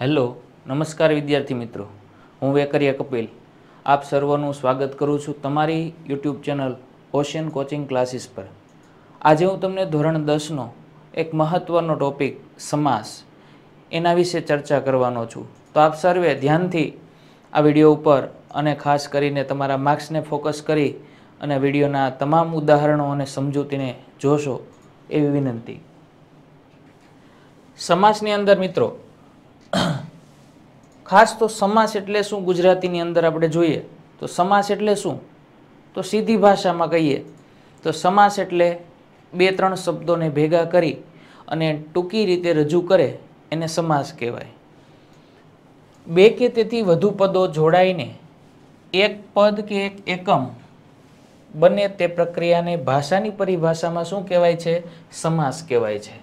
hello નમસ્કાર વિદ્યાર્થી મિત્રો હું વેકરિયા કપિલ આપ સર્વનું સ્વાગત કરું છું તમારી YouTube channel Ocean coaching classes પર આજે હું તમને ધોરણ દસનો એક મહત્ત્વનો ટોપિક સમાસ એના વિશે ચર્ચા કરવાનો છું તો આપ સર્વે ધ્યાનથી આ વિડીયો ઉપર અને ખાસ કરીને તમારા માર્ક્સને ફોકસ કરી અને વિડીયોના તમામ ઉદાહરણો અને સમજૂતીને જોશો એવી વિનંતી સમાસની અંદર મિત્રો ખાસ તો સમાસ એટલે શું ગુજરાતીની અંદર આપણે જોઈએ તો સમાસ એટલે શું તો સીધી ભાષામાં કહીએ તો સમાસ એટલે બે ત્રણ શબ્દોને ભેગા કરી અને ટૂંકી રીતે રજૂ કરે એને સમાસ કહેવાય બે કે તેથી વધુ પદો જોડાઈને એક પદ કે એક એકમ બને તે પ્રક્રિયાને ભાષાની પરિભાષામાં શું કહેવાય છે સમાસ કહેવાય છે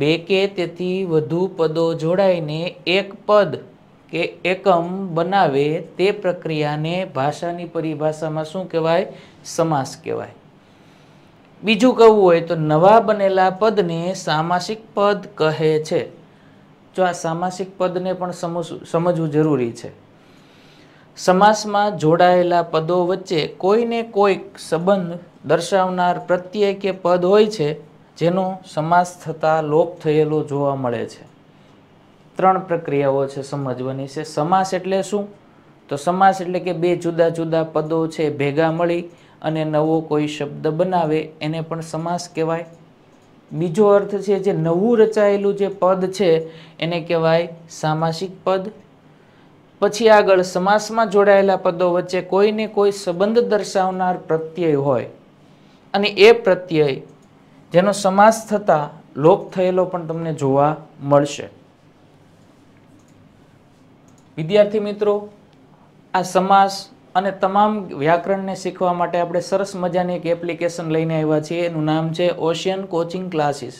બે કે તેથી વધુ પદો જોડાઈને એક પદ કે એકમ બનાવે તે પ્રક્રિયાને ભાષાની પરિભાષામાં શું કહેવાય સમાસ કહેવાય બીજું કહેવું હોય તો નવા બનેલા પદને સામાસિક પદ કહે છે જો આ સામાસિક પદને પણ સમજવું જરૂરી છે સમાસમાં જોડાયેલા પદો વચ્ચે કોઈને કોઈક સંબંધ દર્શાવનાર કે પદ હોય છે જેનો સમાસ થતાં લોપ થયેલો જોવા મળે છે ત્રણ પ્રક્રિયાઓ છે સમજવાની છે સમાસ એટલે શું તો સમાસ એટલે કે બે જુદા જુદા પદો છે ભેગા મળી અને નવો કોઈ શબ્દ બનાવે એને પણ સમાસ કહેવાય બીજો અર્થ છે જે નવું રચાયેલું જે પદ છે એને કહેવાય સામાસિક પદ પછી આગળ સમાસમાં જોડાયેલા પદો વચ્ચે કોઈને કોઈ સંબંધ દર્શાવનાર પ્રત્યય હોય અને એ પ્રત્યય જેનો સમાસ થતાં લોપ થયેલો પણ તમને જોવા મળશે વિદ્યાર્થી મિત્રો આ સમાસ અને તમામ વ્યાકરણને શીખવા માટે આપણે સરસ મજાની એક એપ્લિકેશન લઈને આવ્યા છીએ એનું નામ છે ઓશિયન કોચિંગ ક્લાસીસ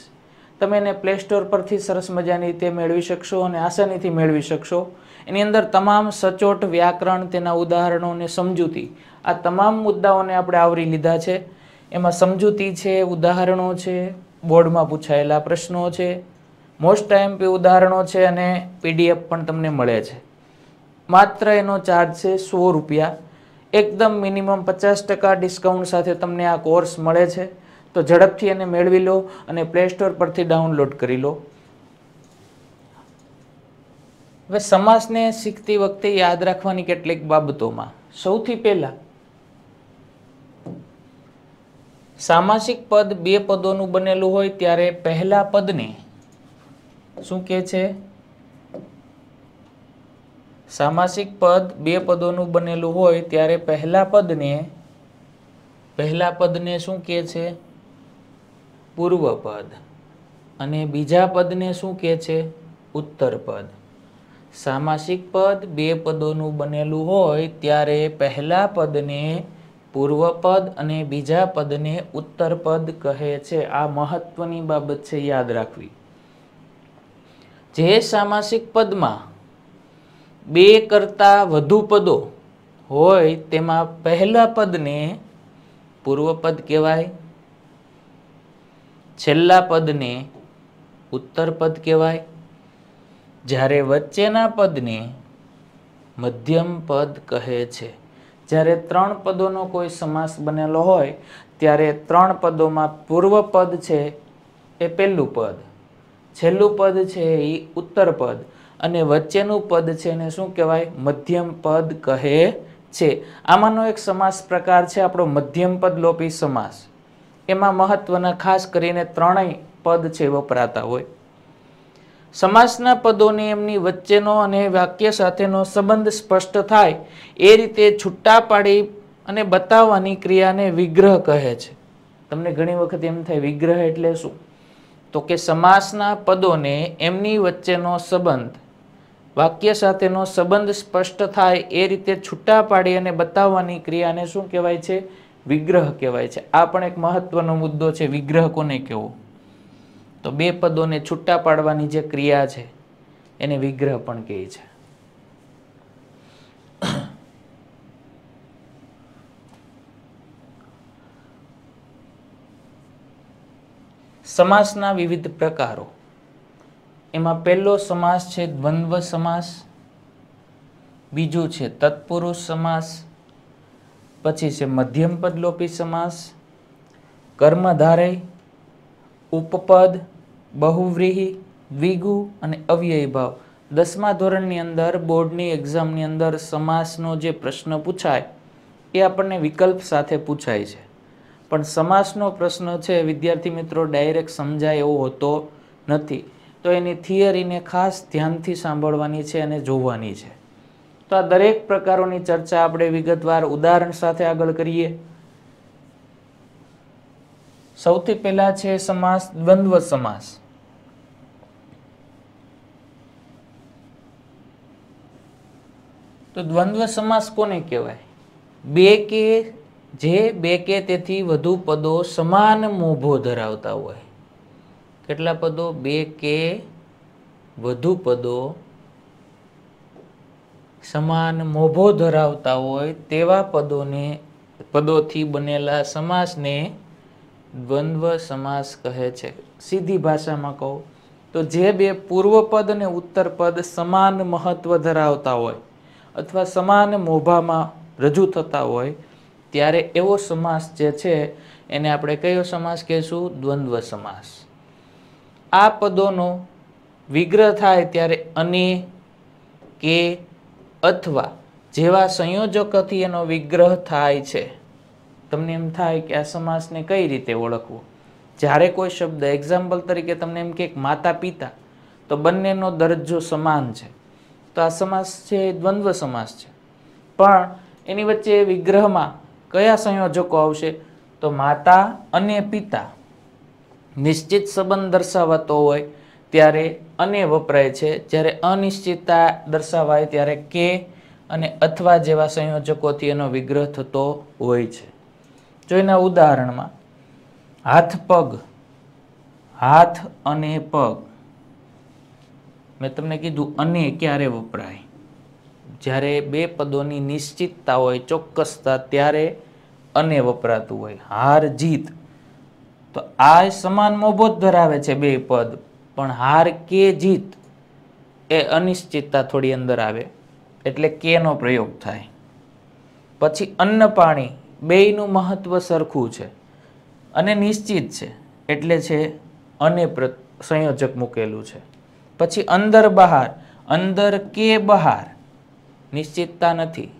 તમે એને પ્લે સ્ટોર પરથી સરસ મજાની રીતે મેળવી શકશો અને આસાનીથી મેળવી શકશો એની અંદર તમામ સચોટ વ્યાકરણ તેના ઉદાહરણોને સમજૂતી આ તમામ મુદ્દાઓને આપણે આવરી લીધા છે એમાં સમજૂતી છે ઉદાહરણો છે બોર્ડમાં પૂછાયેલા પ્રશ્નો છે મોસ્ટ ટાઈમ પી ઉદાહરણો છે અને પીડીએફ પણ તમને મળે છે માત્ર એનો ચાર્જ છે સો રૂપિયા એકદમ મિનિમમ પચાસ ટકા ડિસ્કાઉન્ટ સાથે તમને આ કોર્સ મળે છે તો ઝડપથી એને મેળવી લો અને પ્લે સ્ટોર પરથી ડાઉનલોડ કરી લો હવે સમાસને શીખતી વખતે યાદ રાખવાની કેટલીક બાબતોમાં સૌથી પહેલાં સામાસિક પદ બે પદોનું બનેલું હોય ત્યારે પહેલા પદને શું કહે છે સામાસિક પદ બે પદોનું બનેલું હોય ત્યારે પહેલા પદને પહેલા પદને શું કહે છે પૂર્વ પદ અને બીજા પદને શું કહે છે ઉત્તર પદ સામાસિક પદ બે પદોનું બનેલું હોય ત્યારે પહેલા પદને પૂર્વ પદ અને બીજા પદને ઉત્તર પદ કહે છે આ મહત્વની બાબત છે યાદ રાખવી જે સામાસિક પદમાં બે કરતાં વધુ પદો હોય તેમાં પહેલા પદને પૂર્વપદ કહેવાય છેલ્લા પદને ઉત્તરપદ કહેવાય જ્યારે વચ્ચેના પદને મધ્યમ પદ કહે છે જ્યારે ત્રણ પદોનો કોઈ સમાસ બનેલો હોય ત્યારે ત્રણ પદોમાં પૂર્વ પદ છે એ પહેલું પદ છેલ્લું પદ છે એ ઉત્તર પદ અને વચ્ચેનું પદ છે એને શું કહેવાય મધ્યમ પદ કહે છે આમાંનો એક સમાસ પ્રકાર છે આપણો મધ્યમ પદ લોપી સમાસ એમાં મહત્વના ખાસ કરીને ત્રણેય પદ છે વપરાતા હોય સમાસના પદોની એમની વચ્ચેનો અને વાક્ય સાથેનો સંબંધ સ્પષ્ટ થાય એ રીતે છૂટા પાડી અને બતાવવાની ક્રિયાને વિગ્રહ કહે છે તમને ઘણી વખત એમ થાય વિગ્રહ એટલે શું તો કે સમાસના પદોને એમની વચ્ચેનો સંબંધ વાક્ય સાથેનો સંબંધ સ્પષ્ટ થાય એ રીતે છૂટા પાડી અને બતાવવાની ક્રિયાને શું કહેવાય છે વિગ્રહ કહેવાય છે આ પણ એક મહત્વનો મુદ્દો છે વિગ્રહ કોને કહેવો તો બે પદોને છૂટા પાડવાની જે ક્રિયા છે એને વિગ્રહ પણ કહે છે સમાસના વિવિધ પ્રકારો એમાં પહેલો સમાસ છે દ્વંદ્વ સમાસ બીજો છે તત્પુરુષ સમાસ પછી છે મધ્યમ પદલોપી સમાસ કર્મધારે ઉપપદ બહુવ્રીહી દ્વિગુ અને અવ્યય ભાવ દસમા ધોરણની અંદર બોર્ડની એક્ઝામની અંદર સમાસનો જે પ્રશ્ન પૂછાય એ આપણને વિકલ્પ સાથે પૂછાય છે પણ સમાસનો પ્રશ્ન છે વિદ્યાર્થી મિત્રો ડાયરેક્ટ સમજાય એવો હોતો નથી તો એની થિયરીને ખાસ ધ્યાનથી સાંભળવાની છે અને જોવાની છે તો આ દરેક પ્રકારોની ચર્ચા આપણે વિગતવાર ઉદાહરણ સાથે આગળ કરીએ સૌથી પહેલા છે સમાસ દ્વંદ્વ સમાસ તો દ્વંદ્વ સમાસ કોને કહેવાય બે કે જે બે કે તેથી વધુ પદો સમાન મોભો ધરાવતા હોય કેટલા પદો બે કે વધુ પદો સમાન મોભો ધરાવતા હોય તેવા પદોને પદોથી બનેલા સમાસને દ્વંદ્વ સમાસ કહે છે સીધી ભાષામાં કહું તો જે બે પૂર્વપદ અને ઉત્તરપદ સમાન મહત્વ ધરાવતા હોય અથવા સમાન મોભામાં રજૂ થતા હોય ત્યારે એવો સમાસ જે છે એને આપણે કયો સમાસ કહેશું દ્વંદ્વ સમાસ આ પદોનો વિગ્રહ થાય ત્યારે અને કે અથવા જેવા સંયોજકથી એનો વિગ્રહ થાય છે તમને એમ થાય કે આ સમાસને કઈ રીતે ઓળખવો જ્યારે કોઈ શબ્દ એક્ઝામ્પલ તરીકે તમને એમ કે માતા પિતા તો બંનેનો દરજ્જો સમાન છે તો આ સમાસ છે દ્વંદ્વ સમાસ છે પણ એની વચ્ચે વિગ્રહમાં કયા સંયોજકો આવશે તો માતા અને પિતા નિશ્ચિત સંબંધ દર્શાવતો હોય ત્યારે અને વપરાય છે જ્યારે અનિશ્ચિતતા દર્શાવાય ત્યારે કે અને અથવા જેવા સંયોજકોથી એનો વિગ્રહ થતો હોય છે જો એના ઉદાહરણમાં હાથ પગ હાથ અને પગ મેં તમને કીધું અને ક્યારે વપરાય જ્યારે બે પદોની નિશ્ચિતતા હોય ચોક્કસતા ત્યારે અને વપરાતું હોય હાર જીત તો આ સમાન મોભોત ધરાવે છે બે પદ પણ હાર કે જીત એ અનિશ્ચિતતા થોડી અંદર આવે એટલે કેનો પ્રયોગ થાય પછી અન્ન પાણી બેયનું મહત્ત્વ સરખું છે અને નિશ્ચિત છે એટલે છે અને સંયોજક મૂકેલું છે પછી અંદર બહાર અંદર કે બહાર નિશ્ચિતતા નથી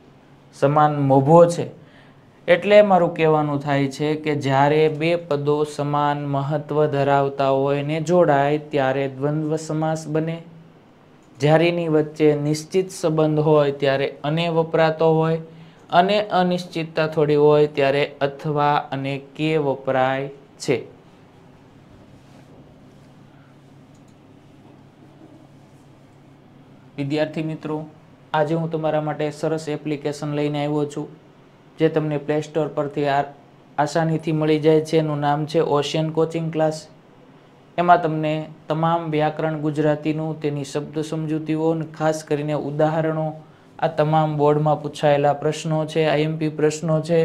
સમાન મોભો છે એટલે મારું કહેવાનું થાય છે કે જ્યારે બે પદો સમાન મહત્વ ધરાવતા હોય ને જોડાય ત્યારે દ્વંદ્વ સમાસ બને જ્યારેની વચ્ચે નિશ્ચિત સંબંધ હોય ત્યારે અને વપરાતો હોય અને અનિશ્ચિતતા થોડી હોય ત્યારે અથવા અને કે વપરાય છે વિદ્યાર્થી મિત્રો આજે હું તમારા માટે સરસ એપ્લિકેશન લઈને આવ્યો છું જે તમને પ્લે સ્ટોર પરથી આસાનીથી મળી જાય છે એનું નામ છે ઓશિયન કોચિંગ ક્લાસ એમાં તમને તમામ વ્યાકરણ ગુજરાતીનું તેની શબ્દ સમજૂતીઓ ખાસ કરીને ઉદાહરણો આ તમામ બોર્ડમાં પૂછાયેલા પ્રશ્નો છે આઈએમપી પ્રશ્નો છે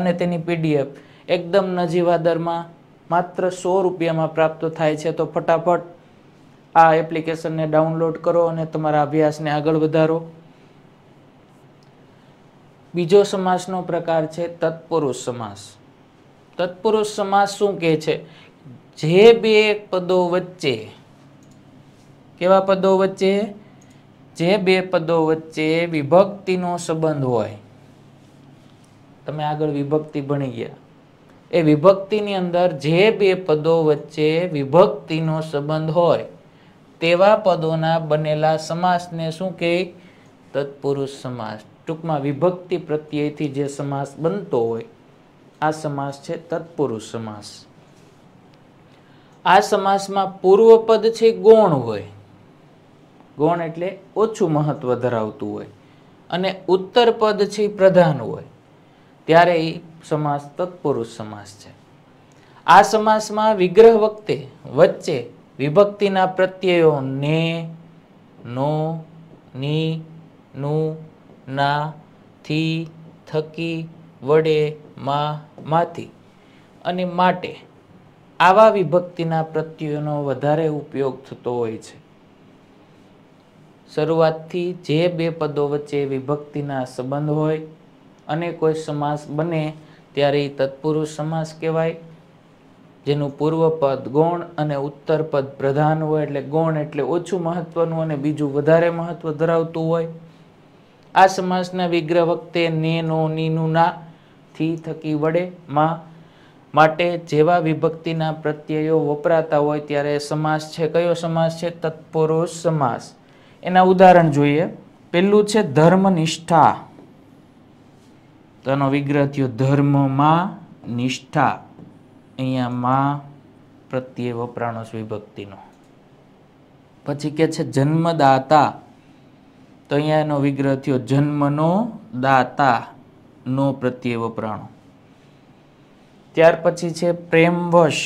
અને તેની પીડીએફ એકદમ નજીવા દરમાં માત્ર સો રૂપિયામાં પ્રાપ્ત થાય છે તો ફટાફટ આ એપ્લિકેશનને ડાઉનલોડ કરો અને તમારા અભ્યાસને આગળ વધારો બીજો સમાસનો પ્રકાર છે તત્પુરુષ સમાસ તત્પુરુષ સમાસ શું કહે છે જે બે પદો વચ્ચે કેવા પદો વચ્ચે જે બે પદો વચ્ચે વિભક્તિનો સંબંધ હોય તમે આગળ વિભક્તિ ભણી ગયા એ વિભક્તિની અંદર જે બે પદો વચ્ચે વિભક્તિનો સંબંધ હોય તેવા પદોના બનેલા સમાસને શું કહે તત્પુરુષ સમાસ ટૂંકમાં વિભક્તિ પ્રત્યયથી જે સમાસ બનતો હોય આ સમાસ છે તત્પુરુષ સમાસ આ સમાસમાં પૂર્વપદ છે ગૌણ હોય ગૌણ એટલે ઓછું મહત્વ ધરાવતું હોય અને ઉત્તર પદ છે પ્રધાન હોય ત્યારે એ સમાસ તત્પુરુષ સમાસ છે આ સમાસમાં વિગ્રહ વખતે વચ્ચે વિભક્તિના પ્રત્યયો ને નો ની નું ના થી થકી વડે મા માથી અને માટે આવા વિભક્તિના પ્રત્યયનો વધારે ઉપયોગ થતો હોય છે શરૂઆતથી જે બે પદો વચ્ચે વિભક્તિના સંબંધ હોય અને કોઈ સમાસ બને ત્યારે એ તત્પુરુષ સમાસ કહેવાય જેનું પૂર્વ પદ ગૌણ અને ઉત્તર પદ પ્રધાન હોય એટલે ગૌણ એટલે ઓછું મહત્વનું અને બીજું વધારે મહત્વ ધરાવતું હોય આ સમાસના વિગ્રહ વખતે ને નો નીનું ના થી થકી વડે માં માટે જેવા વિભક્તિના પ્રત્યયો વપરાતા હોય ત્યારે સમાસ છે કયો સમાસ છે તત્પુરુષ સમાસ એના ઉદાહરણ જોઈએ પહેલું છે ધર્મનિષ્ઠા તેનો વિગ્રહ થયો ધર્મમાં નિષ્ઠા અહીંયા માં પ્રત્યે વપરાણો વિભક્તિનો પછી કે છે જન્મદાતા તો અહીંયા એનો વિગ્રહ થયો જન્મનો દાતાનો નો પ્રત્યે વપરાણો ત્યાર પછી છે પ્રેમવશ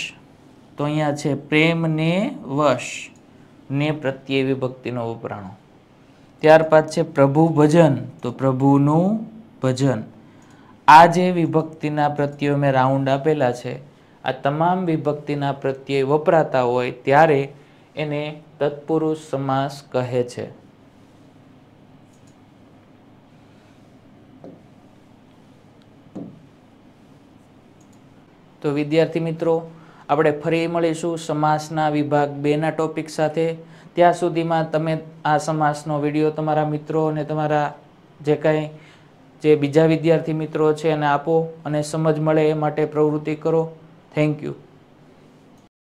તો અહીંયા છે પ્રેમને વશ ને પ્રત્યે વિભક્તિનો વપરાણો ત્યારબાદ છે પ્રભુ ભજન તો પ્રભુનું ભજન આ જે વિભક્તિના પ્રત્યે મેં રાઉન્ડ આપેલા છે આ તમામ વિભક્તિના પ્રત્યે વપરાતા હોય ત્યારે એને તત્પુરુષ સમાસ કહે છે તો વિદ્યાર્થી મિત્રો આપણે ફરી મળીશું સમાસના વિભાગ બેના ટોપિક સાથે ત્યાં સુધીમાં તમે આ સમાસનો વિડીયો તમારા મિત્રો અને તમારા જે કાંઈ જે બીજા વિદ્યાર્થી મિત્રો છે એને આપો અને સમજ મળે એ માટે પ્રવૃત્તિ કરો થેન્ક યુ